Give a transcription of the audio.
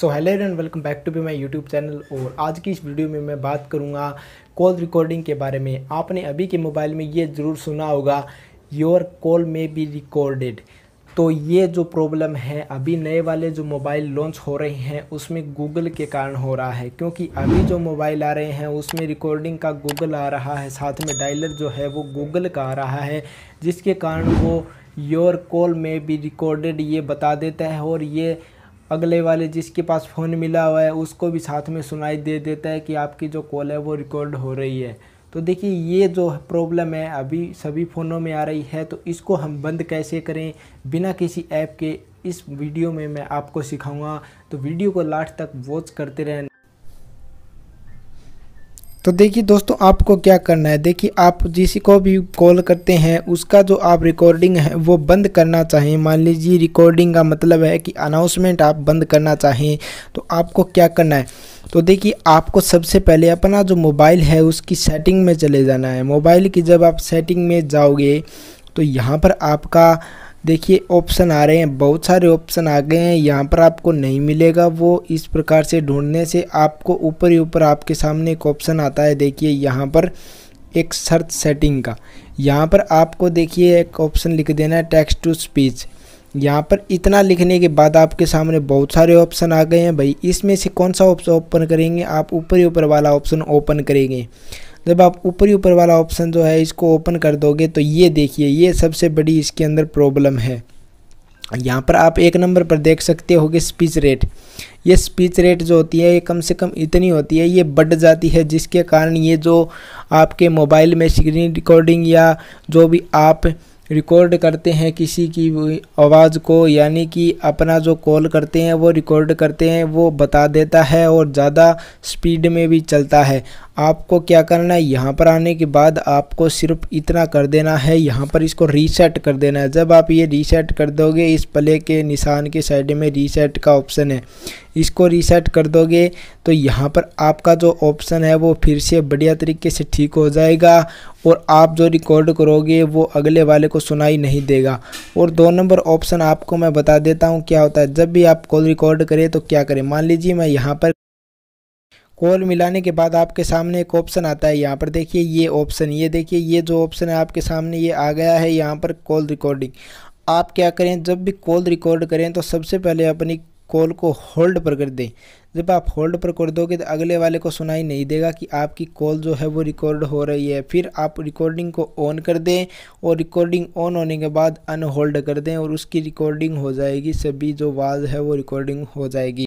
so hello and welcome back to be my YouTube channel और आज की इस वीडियो में मैं बात करूंगा कॉल रिकॉर्डिंग के बारे में आपने अभी के मोबाइल में ये ज़रूर सुना होगा your call may be recorded तो ये जो प्रॉब्लम है अभी नए वाले जो मोबाइल लॉन्च हो रहे हैं उसमें गूगल के कारण हो रहा है क्योंकि अभी जो मोबाइल आ रहे हैं उसमें रिकॉर्डिंग का गूगल आ रहा है साथ में डायलर जो है वो गूगल का आ रहा है जिसके कारण वो योर कॉल में भी रिकॉर्डेड ये बता देता है और ये अगले वाले जिसके पास फ़ोन मिला हुआ है उसको भी साथ में सुनाई दे देता है कि आपकी जो कॉल है वो रिकॉर्ड हो रही है तो देखिए ये जो प्रॉब्लम है अभी सभी फ़ोनों में आ रही है तो इसको हम बंद कैसे करें बिना किसी ऐप के इस वीडियो में मैं आपको सिखाऊंगा तो वीडियो को लास्ट तक वॉच करते रहें तो देखिए दोस्तों आपको क्या करना है देखिए आप जिस को भी कॉल करते हैं उसका जो आप रिकॉर्डिंग है वो बंद करना चाहें मान लीजिए रिकॉर्डिंग का मतलब है कि अनाउंसमेंट आप बंद करना चाहें तो आपको क्या करना है तो देखिए आपको सबसे पहले अपना जो मोबाइल है उसकी सेटिंग में चले जाना है मोबाइल की जब आप सेटिंग में जाओगे तो यहाँ पर आपका देखिए ऑप्शन आ रहे हैं बहुत सारे ऑप्शन आ गए हैं यहाँ पर आपको नहीं मिलेगा वो इस प्रकार से ढूंढने से आपको ऊपर ही ऊपर आपके सामने एक ऑप्शन आता है देखिए यहाँ पर एक सर्च सेटिंग का यहाँ पर आपको देखिए एक ऑप्शन लिख देना है टेक्स्ट टू स्पीच यहाँ पर इतना लिखने के बाद आपके सामने बहुत सारे ऑप्शन आ गए हैं भाई इसमें से कौन सा ऑप्शन ओपन करेंगे आप ऊपर ही ऊपर वाला ऑप्शन ओपन करेंगे जब आप ऊपरी ऊपर वाला ऑप्शन जो है इसको ओपन कर दोगे तो ये देखिए ये सबसे बड़ी इसके अंदर प्रॉब्लम है यहाँ पर आप एक नंबर पर देख सकते हो कि स्पीच रेट ये स्पीच रेट जो होती है ये कम से कम इतनी होती है ये बढ़ जाती है जिसके कारण ये जो आपके मोबाइल में स्क्रीन रिकॉर्डिंग या जो भी आप रिकॉर्ड करते हैं किसी की आवाज़ को यानी कि अपना जो कॉल करते हैं वो रिकॉर्ड करते हैं वो बता देता है और ज़्यादा स्पीड में भी चलता है आपको क्या करना है यहाँ पर आने के बाद आपको सिर्फ इतना कर देना है यहाँ पर इसको रीसेट कर देना है जब आप ये रीसेट कर दोगे इस प्ले के निशान के साइड में रीसेट का ऑप्शन है इसको रीसेट कर दोगे तो यहाँ पर आपका जो ऑप्शन है वो फिर से बढ़िया तरीके से ठीक हो जाएगा और आप जो रिकॉर्ड करोगे वो अगले वाले को सुनाई नहीं देगा और दो नंबर ऑप्शन आपको मैं बता देता हूँ क्या होता है जब भी आप कॉल रिकॉर्ड करें तो क्या करें मान लीजिए मैं यहाँ पर कॉल मिलाने के बाद आपके सामने एक ऑप्शन आता है यहाँ पर देखिए ये ऑप्शन ये देखिए ये जो ऑप्शन है आपके सामने ये आ गया है यहाँ पर कॉल रिकॉर्डिंग आप क्या करें जब भी कॉल रिकॉर्ड करें तो सबसे पहले अपनी कॉल को होल्ड पर कर दें जब आप होल्ड पर कर दोगे तो अगले वाले को सुनाई नहीं देगा कि आपकी कॉल जो है वो रिकॉर्ड हो रही है फिर आप रिकॉर्डिंग को ऑन कर दें और रिकॉर्डिंग ऑन होने के बाद अनहोल्ड कर दें और उसकी रिकॉर्डिंग हो जाएगी सभी जो आवाज़ है वो रिकॉर्डिंग हो जाएगी